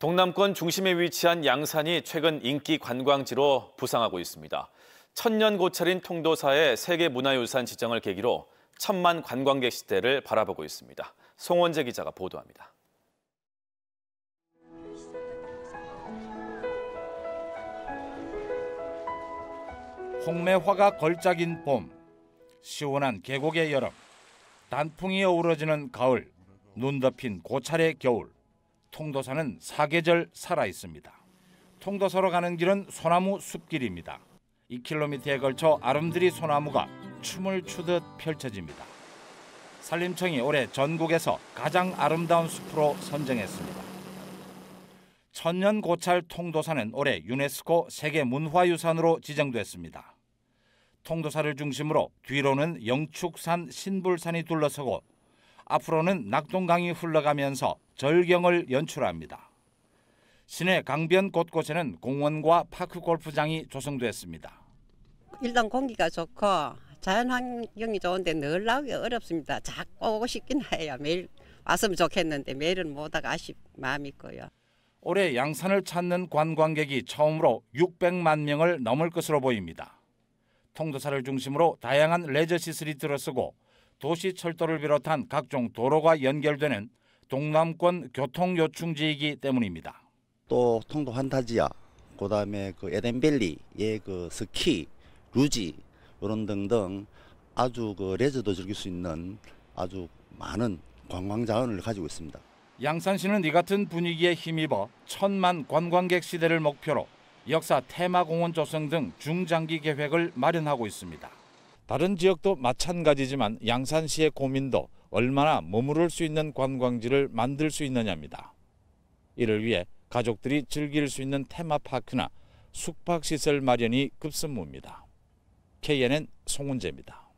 동남권 중심에 위치한 양산이 최근 인기 관광지로 부상하고 있습니다. 천년 고찰인 통도사의 세계문화유산 지정을 계기로 천만 관광객 시대를 바라보고 있습니다. 송원재 기자가 보도합니다. 홍매화가 걸작인 봄, 시원한 계곡의 여름, 단풍이 어우러지는 가을, 눈 덮인 고찰의 겨울. 통도사는 사계절 살아 있습니다. 통도사로 가는 길은 소나무 숲길입니다. 2km에 걸쳐 아름드리 소나무가 춤을 추듯 펼쳐집니다. 산림청이 올해 전국에서 가장 아름다운 숲으로 선정했습니다. 천년 고찰 통도사는 올해 유네스코 세계 문화유산으로 지정됐습니다. 통도사를 중심으로 뒤로는 영축산 신불산이 둘러서고 앞으로는 낙동강이 흘러가면서 절경을 연출합니다. 시내 강변 곳곳에는 공원과 파크 골프장이 조성됐습니다. 일단 공기가 좋고 자연 환경이 좋은데 늘 나오기 어렵습니다. 자꾸 오고 싶긴 해요. 매일 왔으면 좋겠는데 매일은 못 와가 아쉽 마음이 있고요. 올해 양산을 찾는 관광객이 처음으로 600만 명을 넘을 것으로 보입니다. 통도사를 중심으로 다양한 레저 시설이 들어서고 도시 철도를 비롯한 각종 도로가 연결되는 동남권 교통 요충지이기 때문입니다. 또 통도 환타지아, 그다음에 그 에덴밸리의 그 스키, 루지 이런 등등 아주 그 레저도 즐길 수 있는 아주 많은 관광 자원을 가지고 있습니다. 양산시는 이 같은 분위기에 힘입어 천만 관광객 시대를 목표로 역사 테마공원 조성 등 중장기 계획을 마련하고 있습니다. 다른 지역도 마찬가지지만 양산시의 고민도 얼마나 머무를 수 있는 관광지를 만들 수 있느냐입니다. 이를 위해 가족들이 즐길 수 있는 테마파크나 숙박시설 마련이 급선무입니다. KNN 송은재입니다.